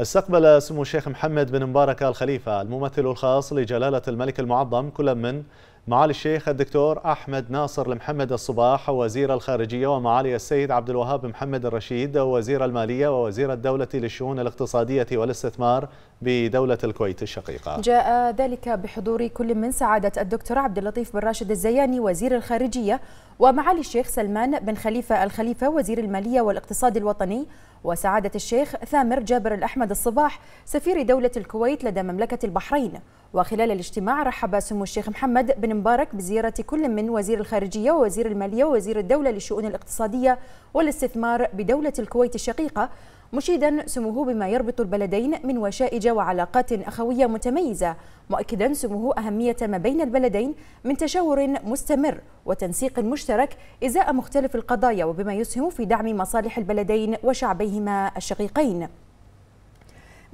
استقبل سمو الشيخ محمد بن مبارك الخليفة الممثل الخاص لجلالة الملك المعظم كل من معالي الشيخ الدكتور أحمد ناصر المحمد الصباح وزير الخارجية ومعالي السيد عبد الوهاب محمد الرشيد وزير المالية ووزير الدولة للشؤون الاقتصادية والاستثمار بدولة الكويت الشقيقة جاء ذلك بحضور كل من سعادة الدكتور عبد اللطيف بن راشد الزياني وزير الخارجية ومعالي الشيخ سلمان بن خليفة الخليفة وزير المالية والاقتصاد الوطني وسعادة الشيخ ثامر جابر الأحمد الصباح سفير دولة الكويت لدى مملكة البحرين وخلال الاجتماع رحب سمو الشيخ محمد بن مبارك بزيارة كل من وزير الخارجية ووزير المالية ووزير الدولة للشؤون الاقتصادية والاستثمار بدولة الكويت الشقيقة مشيدا سموه بما يربط البلدين من وشائج وعلاقات أخوية متميزة مؤكدا سموه أهمية ما بين البلدين من تشاور مستمر وتنسيق مشترك إزاء مختلف القضايا وبما يسهم في دعم مصالح البلدين وشعبيهما الشقيقين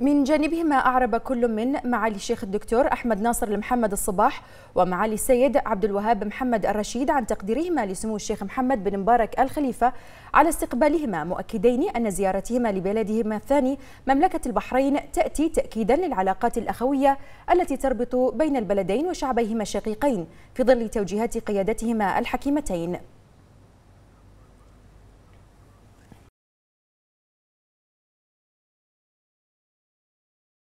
من جانبهما أعرب كل من معالي الشيخ الدكتور أحمد ناصر المحمد الصباح ومعالي السيد عبد الوهاب محمد الرشيد عن تقديرهما لسمو الشيخ محمد بن مبارك الخليفة على استقبالهما مؤكدين أن زيارتهما لبلادهما الثاني مملكة البحرين تأتي تأكيدا للعلاقات الأخوية التي تربط بين البلدين وشعبيهما الشقيقين في ظل توجيهات قيادتهما الحكيمتين